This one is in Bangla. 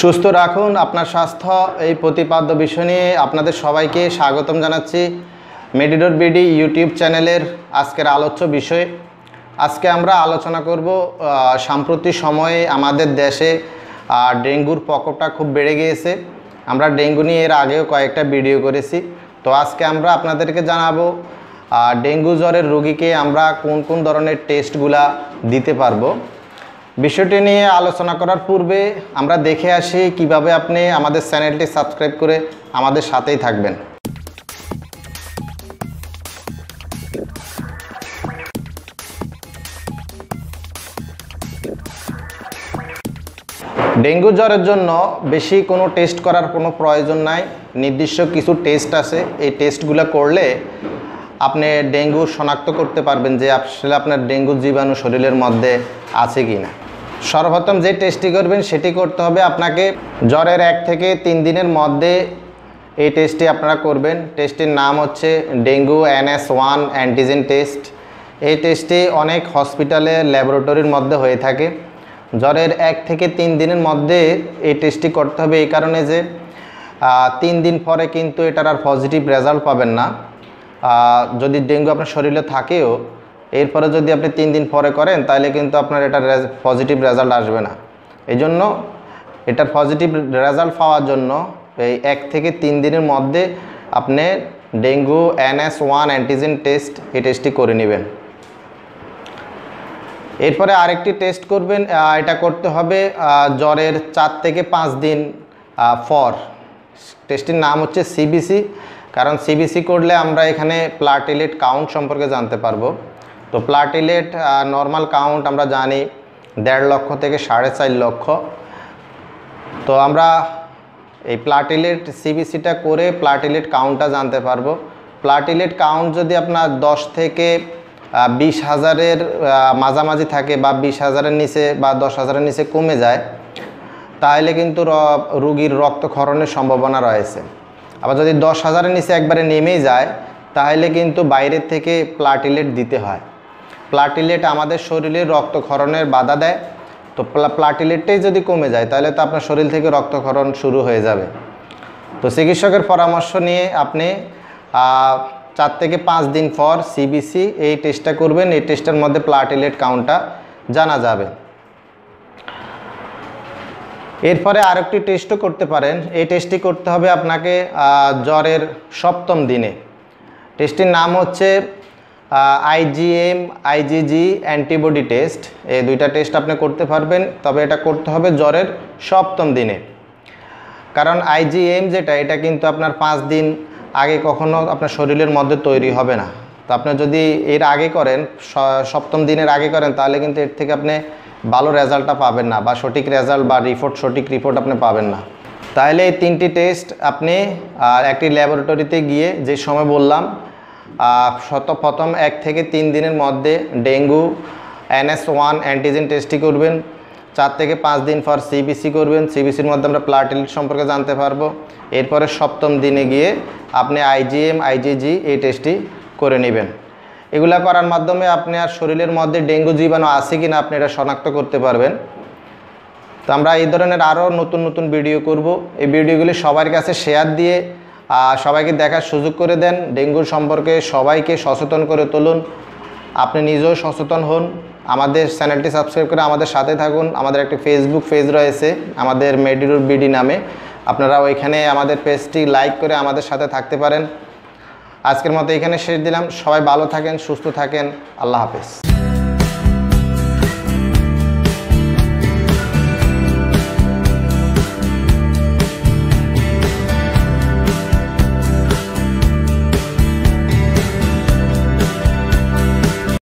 সুস্থ রাখুন আপনার স্বাস্থ্য এই প্রতিপাদ্য বিষয় নিয়ে আপনাদের সবাইকে স্বাগতম জানাচ্ছি মেডিডোর বিডি ইউটিউব চ্যানেলের আজকের আলোচ্য বিষয় আজকে আমরা আলোচনা করব সাম্প্রতিক সময়ে আমাদের দেশে ডেঙ্গুর প্রকোপটা খুব বেড়ে গিয়েছে আমরা ডেঙ্গু নিয়ে এর আগেও কয়েকটা ভিডিও করেছি তো আজকে আমরা আপনাদেরকে জানাবো ডেঙ্গু জ্বরের রোগীকে আমরা কোন কোন ধরনের টেস্টগুলা দিতে পারবো বিষয়টি নিয়ে আলোচনা করার পূর্বে আমরা দেখে আসি কিভাবে আপনি আমাদের চ্যানেলটি সাবস্ক্রাইব করে আমাদের সাথেই থাকবেন ডেঙ্গু জ্বরের জন্য বেশি কোনো টেস্ট করার কোনো প্রয়োজন নাই নির্দিষ্ট কিছু টেস্ট আছে এই টেস্টগুলো করলে আপনি ডেঙ্গু শনাক্ত করতে পারবেন যে আসলে আপনার ডেঙ্গু জীবাণু শরীরের মধ্যে আছে কি না সর্বপ্রথম যে টেস্টটি করবেন সেটি করতে হবে আপনাকে জ্বরের এক থেকে তিন দিনের মধ্যে এই টেস্টটি আপনারা করবেন টেস্টের নাম হচ্ছে dengue NS one antigen test এই টেস্টটি অনেক হসপিটালে ল্যাবরেটরির মধ্যে হয়ে থাকে জ্বরের এক থেকে তিন দিনের মধ্যে এই টেস্টটি করতে হবে এই কারণে যে তিন দিন পরে কিন্তু এটার আর পজিটিভ রেজাল্ট পাবেন না যদি ডেঙ্গু আপনার শরীরে থাকেও এরপরে যদি আপনি তিন দিন পরে করেন তাহলে কিন্তু আপনার এটা পজিটিভ রেজাল্ট আসবে না এই জন্য এটার পজিটিভ রেজাল্ট পাওয়ার জন্য এই এক থেকে তিন দিনের মধ্যে আপনি dengue NS one antigen test এই টেস্টটি করে নেবেন এরপরে আরেকটি টেস্ট করবেন এটা করতে হবে জ্বরের চার থেকে পাঁচ দিন ফর টেস্টটির নাম হচ্ছে সিবিসি কারণ সিবিসি করলে আমরা এখানে প্লাটিলেট কাউন্ট সম্পর্কে জানতে পারবো তো প্লাটিলেট নর্মাল কাউন্ট আমরা জানি দেড় লক্ষ থেকে সাড়ে চার লক্ষ তো আমরা এই প্লাটিলেট সিবিসিটা করে প্লাটিলেট কাউন্টটা জানতে পারবো প্লাটিলেট কাউন্ট যদি আপনার 10 থেকে বিশ হাজারের মাঝামাঝি থাকে বা বিশ হাজারের নিচে বা দশ হাজারের নিচে কমে যায় তাহলে কিন্তু রুগীর রক্তক্ষরণের সম্ভাবনা রয়েছে আবার যদি দশ হাজারের নিচে একবারে নেমে যায় তাহলে কিন্তু বাইরের থেকে প্লাটিলেট দিতে হয় প্লাটিলেট আমাদের শরীরে রক্তক্ষরণের বাধা দেয় তো প্লাটিলেটটাই যদি কমে যায় তাহলে তো আপনার শরীর থেকে রক্তক্ষরণ শুরু হয়ে যাবে তো চিকিৎসকের পরামর্শ নিয়ে আপনি চার থেকে পাঁচ দিন পর সিবিসি এই টেস্টটা করবেন এই টেস্টের মধ্যে প্লাটিলেট কাউন্টটা জানা যাবে এরপরে আর একটি টেস্টও করতে পারেন এই টেস্টটি করতে হবে আপনাকে জ্বরের সপ্তম দিনে টেস্টটির নাম হচ্ছে আইজিএম আইজিজি অ্যান্টিবডি টেস্ট এই দুইটা টেস্ট আপনি করতে পারবেন তবে এটা করতে হবে জ্বরের সপ্তম দিনে কারণ আইজিএম যেটা এটা কিন্তু আপনার পাঁচ দিন আগে কখনো আপনার শরীরের মধ্যে তৈরি হবে না তো আপনি যদি এর আগে করেন সপ্তম দিনের আগে করেন তাহলে কিন্তু এর থেকে আপনি ভালো রেজাল্টটা পাবেন না বা সঠিক রেজাল্ট বা রিপোর্ট সঠিক রিপোর্ট আপনি পাবেন না তাহলে এই তিনটি টেস্ট আপনি একটি ল্যাবরেটরিতে গিয়ে যে সময় বললাম শতপ্রথম এক থেকে তিন দিনের মধ্যে ডেঙ্গু এনএস ওয়ান অ্যান্টিজেন টেস্টি করবেন চার থেকে পাঁচ দিন পর সিবিসি করবেন সিবিসির মধ্যে আমরা প্লাটিলেট সম্পর্কে জানতে পারবো এরপরে সপ্তম দিনে গিয়ে আপনি আইজিএম আইজিজি এই টেস্টটি করে নেবেন এগুলো করার মাধ্যমে আপনি আর শরীরের মধ্যে ডেঙ্গু জীবাণু আছে না আপনি এটা শনাক্ত করতে পারবেন তো আমরা এই ধরনের আরও নতুন নতুন ভিডিও করব এই ভিডিওগুলি সবার কাছে শেয়ার দিয়ে সবাইকে দেখার সুযোগ করে দেন ডেঙ্গুর সম্পর্কে সবাইকে সচেতন করে তুলুন আপনি নিজেও সচেতন হন আমাদের চ্যানেলটি সাবস্ক্রাইব করে আমাদের সাথে থাকুন আমাদের একটি ফেসবুক পেজ রয়েছে আমাদের মেডিরুর বিডি নামে আপনারা ওইখানে আমাদের পেজটি লাইক করে আমাদের সাথে থাকতে পারেন আজকের মতো এখানে শেষ দিলাম সবাই ভালো থাকেন সুস্থ থাকেন আল্লাহ হাফেজ